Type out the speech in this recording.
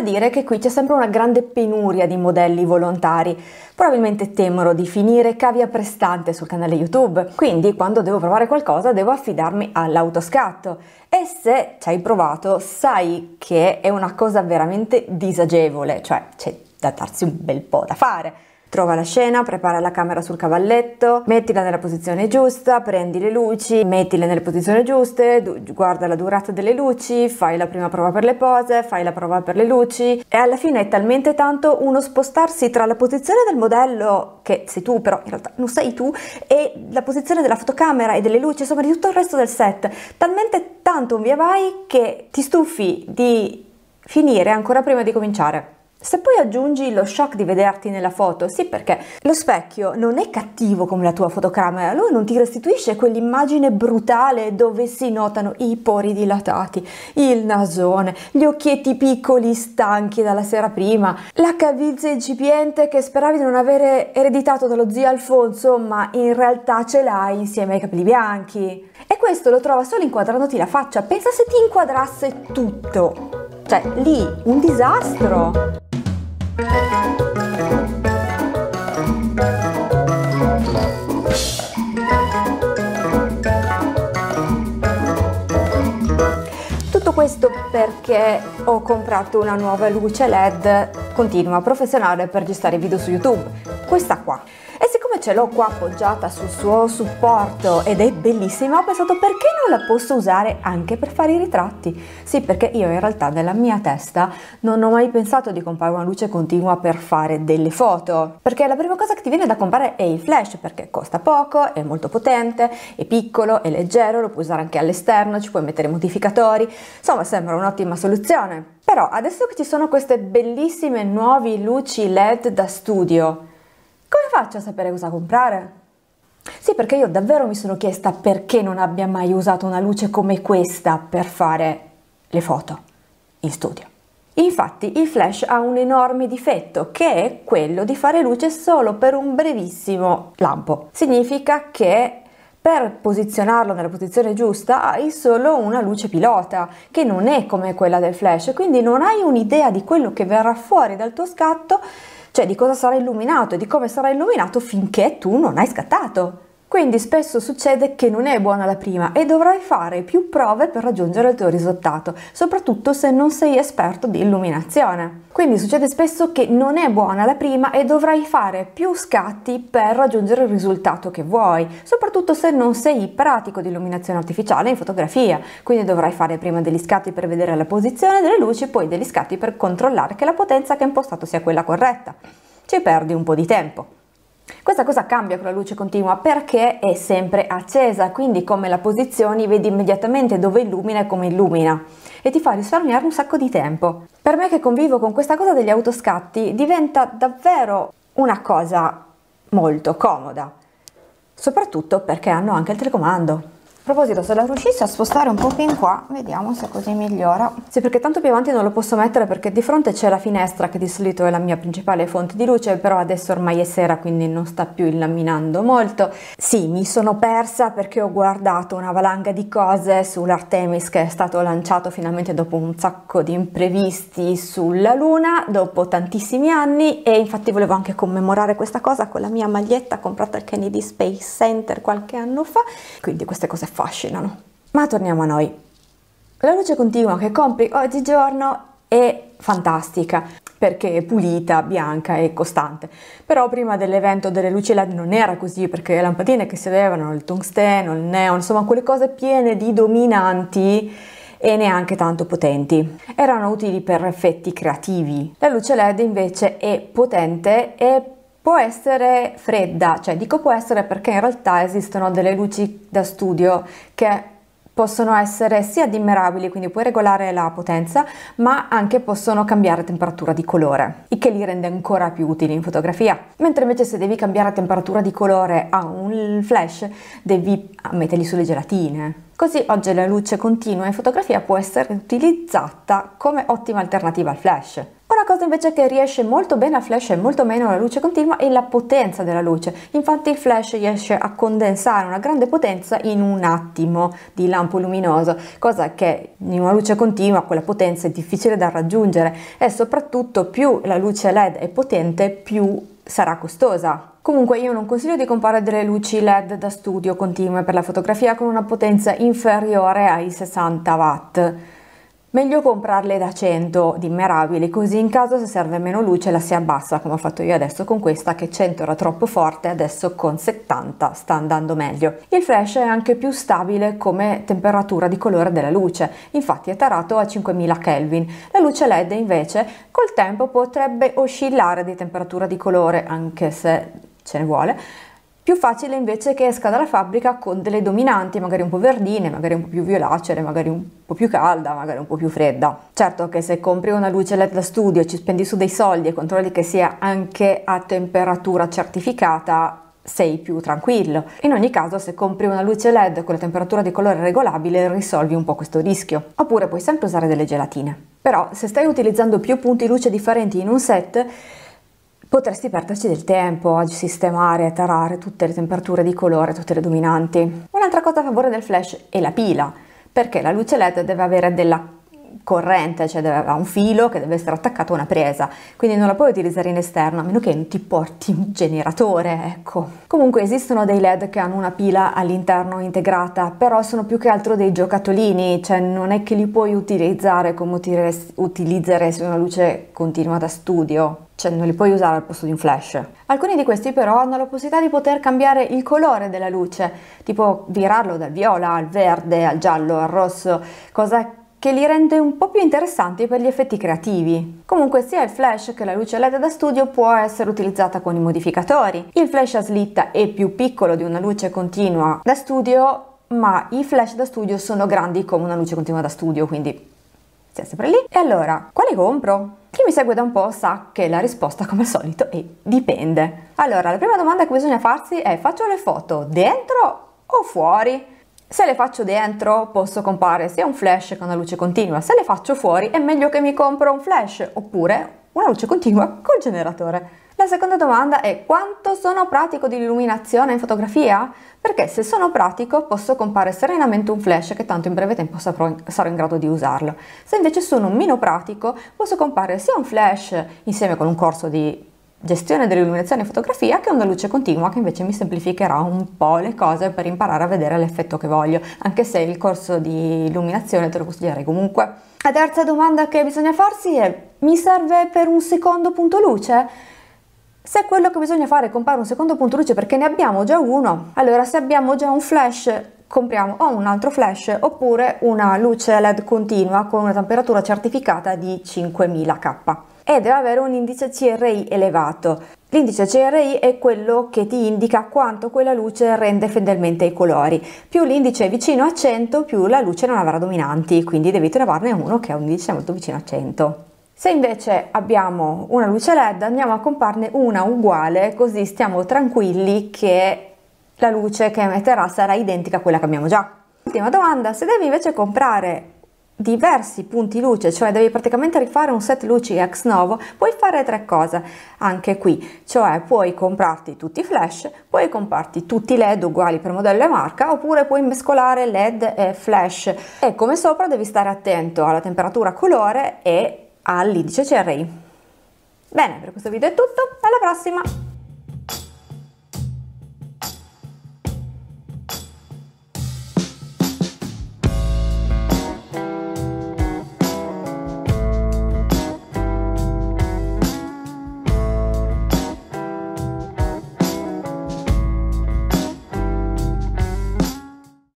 da dire che qui c'è sempre una grande penuria di modelli volontari. Probabilmente temono di finire cavia prestante sul canale YouTube, quindi quando devo provare qualcosa devo affidarmi all'autoscatto. E se ci hai provato sai che è una cosa veramente disagevole, cioè c'è da darsi un bel po' da fare. Trova la scena, prepara la camera sul cavalletto, mettila nella posizione giusta, prendi le luci, mettile nelle posizioni giuste, du- guarda la durata delle luci, fai la prima prova per le pose, fai la prova per le luci e alla fine è talmente tanto uno spostarsi tra la posizione del modello, che sei tu però in realtà non sei tu, e la posizione della fotocamera e delle luci, insomma di tutto il resto del set, talmente tanto un via vai che ti stufi di finire ancora prima di cominciare. Se poi aggiungi lo shock di vederti nella foto, sì perché lo specchio non è cattivo come la tua fotocamera, lui non ti restituisce quell'immagine brutale dove si notano i pori dilatati, il nasone, gli occhietti piccoli stanchi dalla sera prima, la cavizia incipiente che speravi di non avere ereditato dallo zio Alfonso ma in realtà ce l'hai insieme ai capelli bianchi. E questo lo trova solo inquadrandoti la faccia, pensa se ti inquadrasse tutto. Cioè, lì, un disastro! Tutto questo perché ho comprato una nuova luce LED continua professionale per gestire video su YouTube, questa qua ce l'ho qua appoggiata sul suo supporto ed è bellissima, ho pensato perché non la posso usare anche per fare i ritratti? Sì, perché io in realtà nella mia testa non ho mai pensato di comprare una luce continua per fare delle foto, perché la prima cosa che ti viene da comprare è il flash, perché costa poco, è molto potente, è piccolo, è leggero, lo puoi usare anche all'esterno, ci puoi mettere modificatori, insomma sembra un'ottima soluzione. Però adesso che ci sono queste bellissime nuove luci LED da studio, faccio a sapere cosa comprare? Sì, perché io davvero mi sono chiesta perché non abbia mai usato una luce come questa per fare le foto in studio. Infatti il flash ha un enorme difetto che è quello di fare luce solo per un brevissimo lampo. Significa che per posizionarlo nella posizione giusta hai solo una luce pilota che non è come quella del flash, quindi non hai un'idea di quello che verrà fuori dal tuo scatto cioè di cosa sarà illuminato e di come sarà illuminato finché tu non hai scattato. Quindi spesso succede che non è buona la prima e dovrai fare più prove per raggiungere il tuo risultato, soprattutto se non sei esperto di illuminazione. Quindi succede spesso che non è buona la prima e dovrai fare più scatti per raggiungere il risultato che vuoi, soprattutto se non sei pratico di illuminazione artificiale in fotografia. Quindi dovrai fare prima degli scatti per vedere la posizione delle luci, poi degli scatti per controllare che la potenza che hai impostato sia quella corretta. Ci perdi un po' di tempo. Questa cosa cambia con la luce continua perché è sempre accesa, quindi come la posizioni vedi immediatamente dove illumina e come illumina e ti fa risparmiare un sacco di tempo. Per me che convivo con questa cosa degli autoscatti diventa davvero una cosa molto comoda, soprattutto perché hanno anche il telecomando proposito, se la riuscissi a spostare un po' più in qua, vediamo se così migliora. Sì, perché tanto più avanti non lo posso mettere perché di fronte c'è la finestra che di solito è la mia principale fonte di luce, però adesso ormai è sera quindi non sta più illuminando molto. Sì, mi sono persa perché ho guardato una valanga di cose sull'Artemis che è stato lanciato finalmente dopo un sacco di imprevisti sulla Luna, dopo tantissimi anni e infatti volevo anche commemorare questa cosa con la mia maglietta comprata al Kennedy Space Center qualche anno fa, quindi queste cose affascinano. Ma torniamo a noi. La luce continua che compri oggigiorno è fantastica perché è pulita, bianca e costante. Però prima dell'evento delle luci LED non era così perché le lampadine che si avevano, il tungsteno, il neon, insomma quelle cose piene di dominanti e neanche tanto potenti. Erano utili per effetti creativi. La luce LED invece è potente e può essere fredda, cioè dico può essere perché in realtà esistono delle luci da studio che possono essere sia dimmerabili, quindi puoi regolare la potenza, ma anche possono cambiare temperatura di colore, il che li rende ancora più utili in fotografia. Mentre invece se devi cambiare temperatura di colore a un flash, devi ah, metterli sulle gelatine. Così oggi la luce continua in fotografia può essere utilizzata come ottima alternativa al flash. Una cosa invece che riesce molto bene a flash e molto meno alla luce continua è la potenza della luce. Infatti il flash riesce a condensare una grande potenza in un attimo di lampo luminoso, cosa che in una luce continua quella potenza è difficile da raggiungere e soprattutto più la luce LED è potente più sarà costosa. Comunque io non consiglio di comprare delle luci LED da studio continue per la fotografia con una potenza inferiore ai 60 watt. Meglio comprarle da 100 di dimmerabili, così in caso se serve meno luce la si abbassa, come ho fatto io adesso con questa che 100 era troppo forte, adesso con 70 sta andando meglio. Il flash è anche più stabile come temperatura di colore della luce, infatti è tarato a 5000 Kelvin. La luce LED invece col tempo potrebbe oscillare di temperatura di colore, anche se ce ne vuole, più facile invece che esca dalla fabbrica con delle dominanti, magari un po' verdine, magari un po' più violacee, magari un po' più calda, magari un po' più fredda. Certo che se compri una luce LED da studio, e ci spendi su dei soldi e controlli che sia anche a temperatura certificata, sei più tranquillo. In ogni caso, se compri una luce LED con la temperatura di colore regolabile, risolvi un po' questo rischio. Oppure puoi sempre usare delle gelatine. Però, se stai utilizzando più punti luce differenti in un set, potresti perderci del tempo a sistemare e tarare tutte le temperature di colore, tutte le dominanti. Un'altra cosa a favore del flash è la pila, perché la luce LED deve avere della corrente, cioè ha un filo che deve essere attaccato a una presa, quindi non la puoi utilizzare in esterno a meno che non ti porti un generatore, ecco. Comunque esistono dei LED che hanno una pila all'interno integrata, però sono più che altro dei giocattolini, cioè non è che li puoi utilizzare come utilizzare utilizzeresti una luce continua da studio cioè non li puoi usare al posto di un flash. Alcuni di questi però hanno la possibilità di poter cambiare il colore della luce, tipo virarlo dal viola al verde, al giallo, al rosso, cosa che li rende un po' più interessanti per gli effetti creativi. Comunque sia il flash che la luce LED da studio può essere utilizzata con i modificatori. Il flash a slitta è più piccolo di una luce continua da studio, ma i flash da studio sono grandi come una luce continua da studio, quindi si è sempre lì. E allora, quale compro? Chi mi segue da un po' sa che la risposta come al solito è dipende. Allora, la prima domanda che bisogna farsi è faccio le foto dentro o fuori? Se le faccio dentro posso comprare sia un flash con una luce continua, se le faccio fuori è meglio che mi compro un flash oppure una luce continua col generatore. La seconda domanda è quanto sono pratico di illuminazione in fotografia? Perché se sono pratico posso comprare serenamente un flash che tanto in breve tempo saprò, sarò in grado di usarlo. Se invece sono meno pratico posso comprare sia un flash insieme con un corso di gestione dell'illuminazione e fotografia che onda luce continua che invece mi semplificherà un po' le cose per imparare a vedere l'effetto che voglio anche se il corso di illuminazione te lo consiglierei comunque la terza domanda che bisogna farsi è mi serve per un secondo punto luce? Se quello che bisogna fare è comprare un secondo punto luce perché ne abbiamo già uno, allora se abbiamo già un flash compriamo o un altro flash oppure una luce LED continua con una temperatura certificata di 5000K e deve avere un indice CRI elevato. L'indice CRI è quello che ti indica quanto quella luce rende fedelmente i colori. Più l'indice è vicino a 100, più la luce non avrà dominanti, quindi devi trovarne uno che ha un indice molto vicino a 100. Se invece abbiamo una luce LED andiamo a comprarne una uguale così stiamo tranquilli che la luce che emetterà sarà identica a quella che abbiamo già. Ultima domanda, se devi invece comprare diversi punti luce, cioè devi praticamente rifare un set luci ex novo, puoi fare tre cose anche qui, cioè puoi comprarti tutti i flash, puoi comprarti tutti i led uguali per modello e marca, oppure puoi mescolare led e flash e come sopra devi stare attento alla temperatura colore e all'indice CRI. Bene, per questo video è tutto, alla prossima!